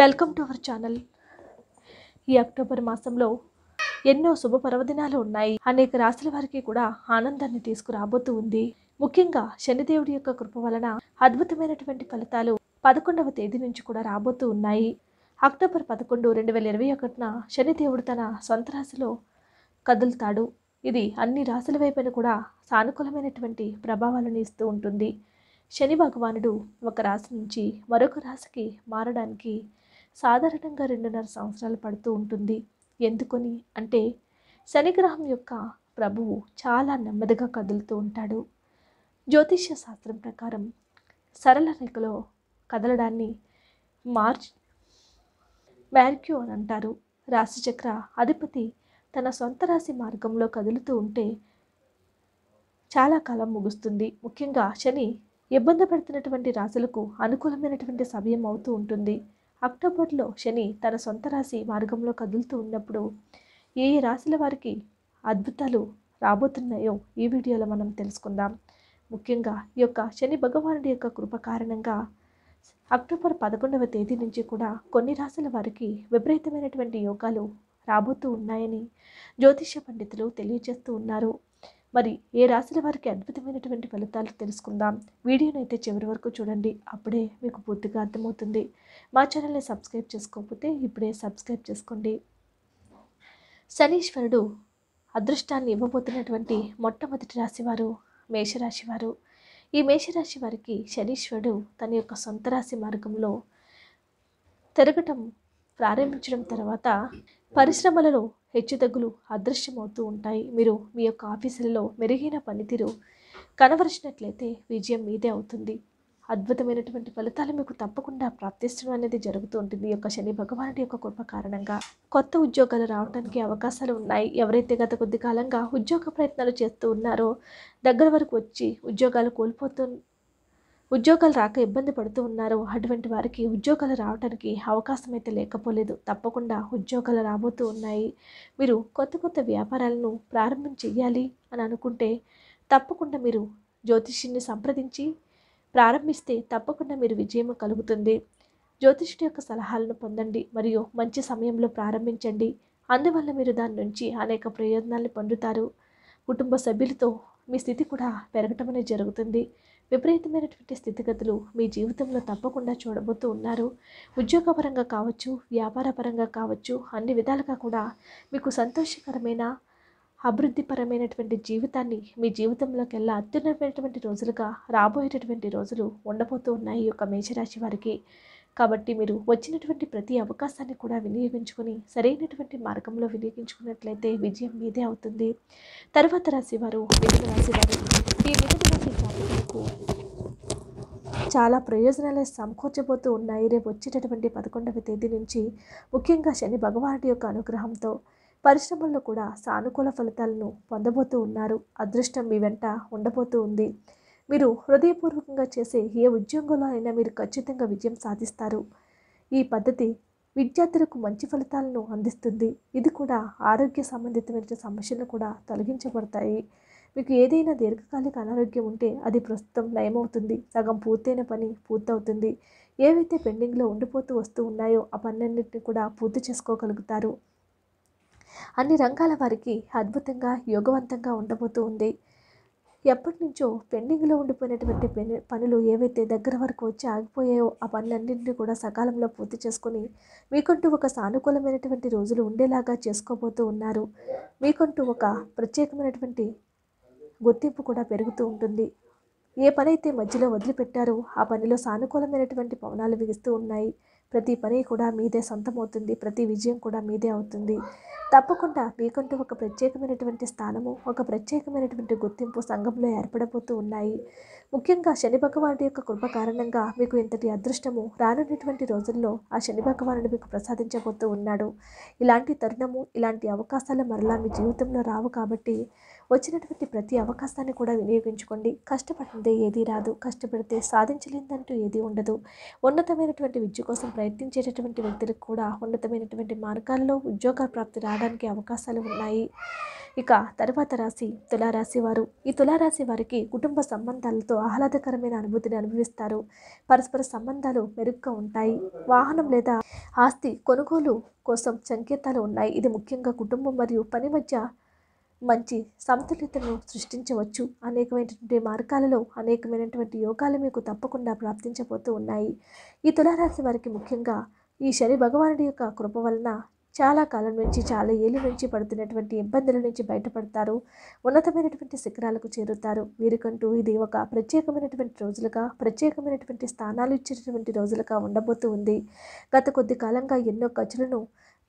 welcome to our channel ఈ October మాసంలో ఎన్నో శుభ పర్వదినాలు ఉన్నాయి అనేక రాశుల వారికి కూడా ఆనందాన్ని తీసుకురాబోతూ ఉంది ముఖ్యంగా శనిదేవుడి యొక్క కృప వలన అద్భుతమైనటువంటి ఫలితాలు పదకొండవ తేదీ నుంచి కూడా రాబోతూ ఉన్నాయి అక్టోబర్ పదకొండు రెండు వేల ఇరవై ఒకటిన శనిదేవుడు తన సొంత రాశిలో కదులుతాడు ఇది అన్ని రాశుల వైపున కూడా సానుకూలమైనటువంటి ప్రభావాలను ఇస్తూ ఉంటుంది శని భగవానుడు ఒక రాశి నుంచి మరొక రాశికి మారడానికి సాధారణంగా రెండున్నర సంవత్సరాలు పడుతూ ఉంటుంది ఎందుకని అంటే శనిగ్రహం యొక్క ప్రభువు చాలా నెమ్మదిగా కదులుతూ ఉంటాడు జ్యోతిష్య శాస్త్రం ప్రకారం సరళ రేఖలో కదలడాన్ని మార్చ్ మ్యార్క్యూ అని అంటారు రాశిచక్ర అధిపతి తన సొంత రాశి మార్గంలో కదులుతూ ఉంటే చాలా కాలం ముగుస్తుంది ముఖ్యంగా శని ఇబ్బంది పడుతున్నటువంటి రాశులకు అనుకూలమైనటువంటి సమయం అవుతూ ఉంటుంది అక్టోబర్లో శని తన సొంత రాశి మార్గంలో కదులుతూ ఉన్నప్పుడు ఏ ఏ రాశుల వారికి అద్భుతాలు రాబోతున్నాయో ఈ వీడియోలో మనం తెలుసుకుందాం ముఖ్యంగా ఈ యొక్క శని భగవానుడి యొక్క కృప కారణంగా అక్టోబర్ పదకొండవ తేదీ నుంచి కూడా కొన్ని రాశుల వారికి విపరీతమైనటువంటి యోగాలు రాబోతూ ఉన్నాయని జ్యోతిష పండితులు తెలియజేస్తూ ఉన్నారు మరి ఏ రాశుల వారికి అద్భుతమైనటువంటి ఫలితాలు తెలుసుకుందాం వీడియోని అయితే చివరి వరకు చూడండి అప్పుడే మీకు పూర్తిగా అర్థమవుతుంది మా ఛానల్ని సబ్స్క్రైబ్ చేసుకోకపోతే ఇప్పుడే సబ్స్క్రైబ్ చేసుకోండి శనీశ్వరుడు అదృష్టాన్ని ఇవ్వబోతున్నటువంటి మొట్టమొదటి రాశివారు మేషరాశివారు ఈ మేషరాశి వారికి శనీశ్వరుడు తన యొక్క సొంత రాశి మార్గంలో తిరగటం ప్రారంభించడం తర్వాత పరిశ్రమలలో హెచ్చుతగ్గులు అదృశ్యమవుతూ ఉంటాయి మీరు మీ యొక్క ఆఫీసులలో మెరుగైన పనితీరు కనవరిచినట్లయితే విజయం మీదే అవుతుంది అద్భుతమైనటువంటి ఫలితాలు మీకు తప్పకుండా ప్రాప్తించడం అనేది జరుగుతూ ఉంటుంది ఈ యొక్క శని భగవానుడి యొక్క కృప కారణంగా కొత్త ఉద్యోగాలు రావడానికి అవకాశాలు ఉన్నాయి ఎవరైతే గత కొద్ది కాలంగా ఉద్యోగ ప్రయత్నాలు చేస్తూ ఉన్నారో దగ్గర వరకు వచ్చి ఉద్యోగాలు కోల్పోతూ ఉద్యోగాలు రాక ఇబ్బంది పడుతూ ఉన్నారు అటువంటి వారికి ఉద్యోగాలు రావడానికి అవకాశం అయితే లేకపోలేదు తప్పకుండా ఉద్యోగాలు రాబోతూ ఉన్నాయి మీరు కొత్త కొత్త వ్యాపారాలను ప్రారంభం చేయాలి అని అనుకుంటే తప్పకుండా మీరు జ్యోతిష్యుని సంప్రదించి ప్రారంభిస్తే తప్పకుండా మీరు విజయం కలుగుతుంది జ్యోతిష్యుడి యొక్క సలహాలను పొందండి మరియు మంచి సమయంలో ప్రారంభించండి అందువల్ల మీరు దాని నుంచి అనేక ప్రయోజనాలను పొందుతారు కుటుంబ సభ్యులతో మీ స్థితి కూడా పెరగటం అనేది జరుగుతుంది విపరీతమైనటువంటి స్థితిగతులు మీ జీవితంలో తప్పకుండా చూడబోతూ ఉన్నారు ఉద్యోగపరంగా కావచ్చు వ్యాపారపరంగా కావచ్చు అన్ని విధాలుగా కూడా మీకు సంతోషకరమైన అభివృద్ధిపరమైనటువంటి జీవితాన్ని మీ జీవితంలోకి వెళ్ళా అత్యున్నతమైనటువంటి రోజులుగా రాబోయేటటువంటి రోజులు ఉండబోతూ ఉన్నాయి ఈ యొక్క మేషరాశి వారికి కాబట్టి మీరు వచ్చినటువంటి ప్రతి అవకాశాన్ని కూడా వినియోగించుకొని సరైనటువంటి మార్గంలో వినియోగించుకున్నట్లయితే విజయం మీదే అవుతుంది తర్వాత రాశివారు మిథున రాశివారు ఈ మిథున రాశి చాలా ప్రయోజనాలే సమకూర్చబోతూ ఉన్నాయి రేపు వచ్చేటటువంటి పదకొండవ తేదీ నుంచి ముఖ్యంగా శని భగవానుడి యొక్క అనుగ్రహంతో పరిశ్రమల్లో కూడా సానుకూల ఫలితాలను పొందబోతూ ఉన్నారు అదృష్టం మీ వెంట ఉండబోతూ ఉంది మీరు హృదయపూర్వకంగా చేసే ఏ ఉద్యోగంలో అయినా మీరు ఖచ్చితంగా విజయం సాధిస్తారు ఈ పద్ధతి విద్యార్థులకు మంచి ఫలితాలను అందిస్తుంది ఇది కూడా ఆరోగ్య సంబంధితమైన సమస్యలు కూడా తొలగించబడతాయి మీకు ఏదైనా దీర్ఘకాలిక అనారోగ్యం ఉంటే అది ప్రస్తుతం నయమవుతుంది సగం పూర్తయిన పని పూర్తవుతుంది ఏవైతే పెండింగ్లో ఉండిపోతూ వస్తూ ఉన్నాయో ఆ పనులన్నింటినీ కూడా పూర్తి చేసుకోగలుగుతారు అన్ని రంగాల వారికి అద్భుతంగా యోగవంతంగా ఉండబోతూ ఉంది ఎప్పటి నుంచో పెండింగ్లో ఉండిపోయినటువంటి పనులు ఏవైతే దగ్గర వరకు వచ్చి ఆగిపోయాయో ఆ పనులన్నింటినీ కూడా సకాలంలో పూర్తి చేసుకుని మీకంటూ ఒక సానుకూలమైనటువంటి రోజులు ఉండేలాగా చేసుకోబోతూ ఉన్నారు మీకంటూ ఒక ప్రత్యేకమైనటువంటి గుర్తింపు కూడా పెరుగుతూ ఉంటుంది ఏ పనైతే మధ్యలో వదిలిపెట్టారో ఆ పనిలో సానుకూలమైనటువంటి పవనాలు విగిస్తూ ఉన్నాయి ప్రతి పని కూడా మీదే సొంతమవుతుంది ప్రతి విజయం కూడా మీదే అవుతుంది తప్పకుండా మీకంటూ ఒక ప్రత్యేకమైనటువంటి స్థానము ఒక ప్రత్యేకమైనటువంటి గుర్తింపు సంఘంలో ఏర్పడబోతూ ఉన్నాయి ముఖ్యంగా శని భగవానుడి యొక్క కృప కారణంగా మీకు ఇంతటి అదృష్టము రానున్నటువంటి రోజుల్లో ఆ శని భగవానుడు మీకు ప్రసాదించబోతూ ఉన్నాడు ఇలాంటి తరుణము ఇలాంటి అవకాశాలు మరలా మీ జీవితంలో రావు కాబట్టి వచ్చినటువంటి ప్రతి అవకాశాన్ని కూడా వినియోగించుకోండి కష్టపడితే ఏదీ రాదు కష్టపడితే సాధించలేదంటూ ఏదీ ఉండదు ఉన్నతమైనటువంటి విద్య కోసం ప్రయత్నించేటటువంటి వ్యక్తులకు కూడా ఉన్నతమైనటువంటి మార్గాల్లో ఉద్యోగ ప్రాప్తి రావడానికి అవకాశాలు ఉన్నాయి ఇక తర్వాత రాశి తులారాశి వారు ఈ తులారాశి వారికి కుటుంబ సంబంధాలతో ఆహ్లాదకరమైన అనుభూతిని అనుభవిస్తారు పరస్పర సంబంధాలు మెరుగ్గా ఉంటాయి వాహనం లేదా ఆస్తి కొనుగోలు కోసం సంకేతాలు ఉన్నాయి ఇది ముఖ్యంగా కుటుంబం మరియు పని మధ్య మంచి సమతుల్యతను సృష్టించవచ్చు అనేకమైనటువంటి మార్గాలలో అనేకమైనటువంటి యోగాలు మీకు తప్పకుండా ప్రాప్తించబోతూ ఉన్నాయి ఈ తులారాశి వారికి ముఖ్యంగా ఈ శని భగవానుడి యొక్క కృప వలన చాలా కాలం నుంచి చాలా ఏళ్ళ నుంచి పడుతున్నటువంటి ఇబ్బందుల నుంచి బయటపడతారు ఉన్నతమైనటువంటి శిఖరాలకు చేరుతారు వీరికంటూ ఇది ఒక ప్రత్యేకమైనటువంటి రోజులుగా ప్రత్యేకమైనటువంటి స్థానాలు ఇచ్చినటువంటి రోజులుగా ఉండబోతూ ఉంది గత కొద్ది కాలంగా ఎన్నో ఖర్చులను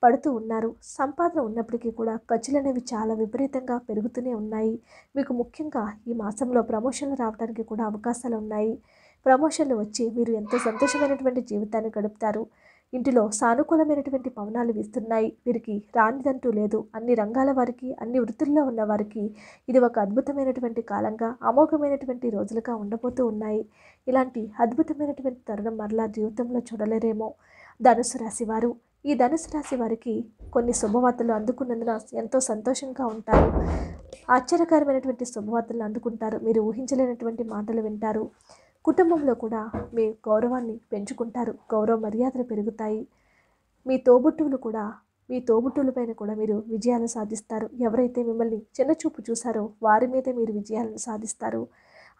పడుతూ ఉన్నారు సంపాదన ఉన్నప్పటికీ కూడా ఖర్చులు అనేవి చాలా విపరీతంగా పెరుగుతూనే ఉన్నాయి మీకు ముఖ్యంగా ఈ మాసంలో ప్రమోషన్లు రావడానికి కూడా అవకాశాలు ఉన్నాయి ప్రమోషన్లు వచ్చి మీరు ఎంతో సంతోషమైనటువంటి జీవితాన్ని గడుపుతారు ఇంటిలో సానుకూలమైనటువంటి పవనాలు వీస్తున్నాయి వీరికి రానిదంటూ లేదు అన్ని రంగాల వారికి అన్ని వృత్తుల్లో ఉన్న వారికి ఇది ఒక అద్భుతమైనటువంటి కాలంగా అమోఘమైనటువంటి రోజులుగా ఉండబోతూ ఉన్నాయి ఇలాంటి అద్భుతమైనటువంటి తరుణం మరలా జీవితంలో చూడలేరేమో ధనుసు రాశివారు ఈ ధనుసు రాశి వారికి కొన్ని శుభవార్తలు అందుకున్నందున ఎంతో సంతోషంగా ఉంటారు ఆశ్చర్యకరమైనటువంటి శుభవార్తలు అందుకుంటారు మీరు ఊహించలేనటువంటి మాటలు వింటారు కుటుంబంలో కూడా మీ గౌరవాన్ని పెంచుకుంటారు గౌరవ మర్యాదలు పెరుగుతాయి మీ తోబుట్టువులు కూడా మీ తోబుట్టువులపైన కూడా మీరు విజయాలను సాధిస్తారు ఎవరైతే మిమ్మల్ని చిన్నచూపు చూసారో వారి మీద మీరు విజయాలను సాధిస్తారు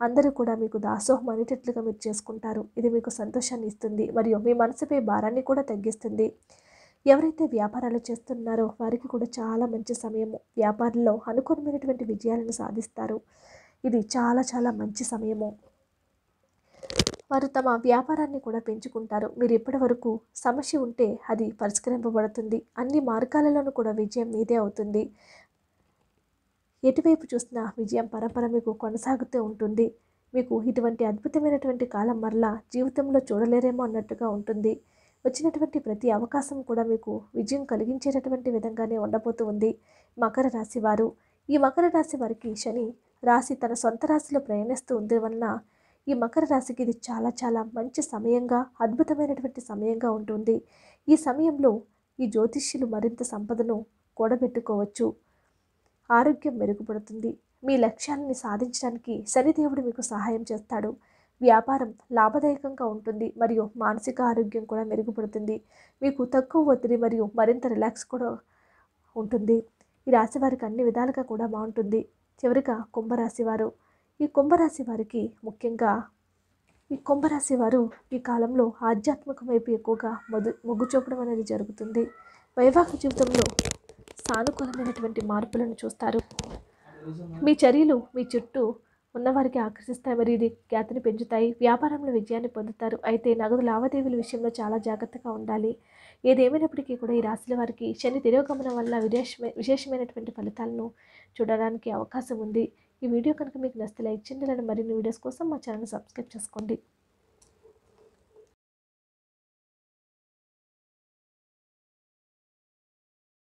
అందరూ కూడా మీకు దాసోహం అనేటట్లుగా మీరు చేసుకుంటారు ఇది మీకు సంతోషాన్ని ఇస్తుంది మరియు మీ మనసుపై భారాన్ని కూడా తగ్గిస్తుంది ఎవరైతే వ్యాపారాలు చేస్తున్నారో వారికి కూడా చాలా మంచి సమయము వ్యాపారంలో అనుకూలమైనటువంటి విజయాలను సాధిస్తారు ఇది చాలా చాలా మంచి సమయము వారు తమ వ్యాపారాన్ని కూడా పెంచుకుంటారు మీరు ఇప్పటి వరకు సమస్య ఉంటే అది పరిష్కరింపబడుతుంది అన్ని మార్గాలలోనూ కూడా విజయం మీదే అవుతుంది ఎటువైపు చూసినా విజయం పరంపర మీకు కొనసాగుతూ ఉంటుంది మీకు ఇటువంటి అద్భుతమైనటువంటి కాలం మరలా జీవితంలో చూడలేరేమో అన్నట్టుగా ఉంటుంది వచ్చినటువంటి ప్రతి అవకాశం కూడా మీకు విజయం కలిగించేటటువంటి విధంగానే ఉండబోతూ ఉంది మకర రాశి వారు ఈ మకర రాశి వారికి శని రాశి తన సొంత రాశిలో ప్రయాణిస్తూ ఉంది వలన ఈ మకర రాశికి ఇది చాలా చాలా మంచి సమయంగా అద్భుతమైనటువంటి సమయంగా ఉంటుంది ఈ సమయంలో ఈ జ్యోతిష్యులు మరింత సంపదను కూడబెట్టుకోవచ్చు ఆరోగ్యం మెరుగుపడుతుంది మీ లక్ష్యాలని సాధించడానికి శనిదేవుడు మీకు సహాయం చేస్తాడు వ్యాపారం లాభదాయకంగా ఉంటుంది మరియు మానసిక ఆరోగ్యం కూడా మెరుగుపడుతుంది మీకు తక్కువ ఒత్తిడి మరియు మరింత రిలాక్స్ కూడా ఉంటుంది ఈ రాశి వారికి అన్ని విధాలుగా కూడా బాగుంటుంది చివరిగా కుంభరాశి వారు ఈ కుంభరాశి వారికి ముఖ్యంగా ఈ కుంభరాశి వారు ఈ కాలంలో ఆధ్యాత్మిక వైపు ఎక్కువగా మొదు మొగ్గు చూపడం అనేది జరుగుతుంది వైవాహిక జీవితంలో సానుకూలమైనటువంటి మార్పులను చూస్తారు మీ చర్యలు మీ చుట్టూ ఉన్నవారికి ఆకర్షిస్తాయి మరియు ఇది ఖ్యాతిని పెంచుతాయి వ్యాపారంలో విజయాన్ని పొందుతారు అయితే నగదు లావాదేవీల విషయంలో చాలా జాగ్రత్తగా ఉండాలి ఏదేమైనప్పటికీ కూడా ఈ రాశుల వారికి శని తిరోగమనం వల్ల విశేషమే విశేషమైనటువంటి ఫలితాలను చూడడానికి అవకాశం ఉంది ఈ వీడియో కనుక మీకు నచ్చితే లైక్ చేయండి మరిన్ని వీడియోస్ కోసం మా ఛానల్ సబ్స్క్రైబ్ చేసుకోండి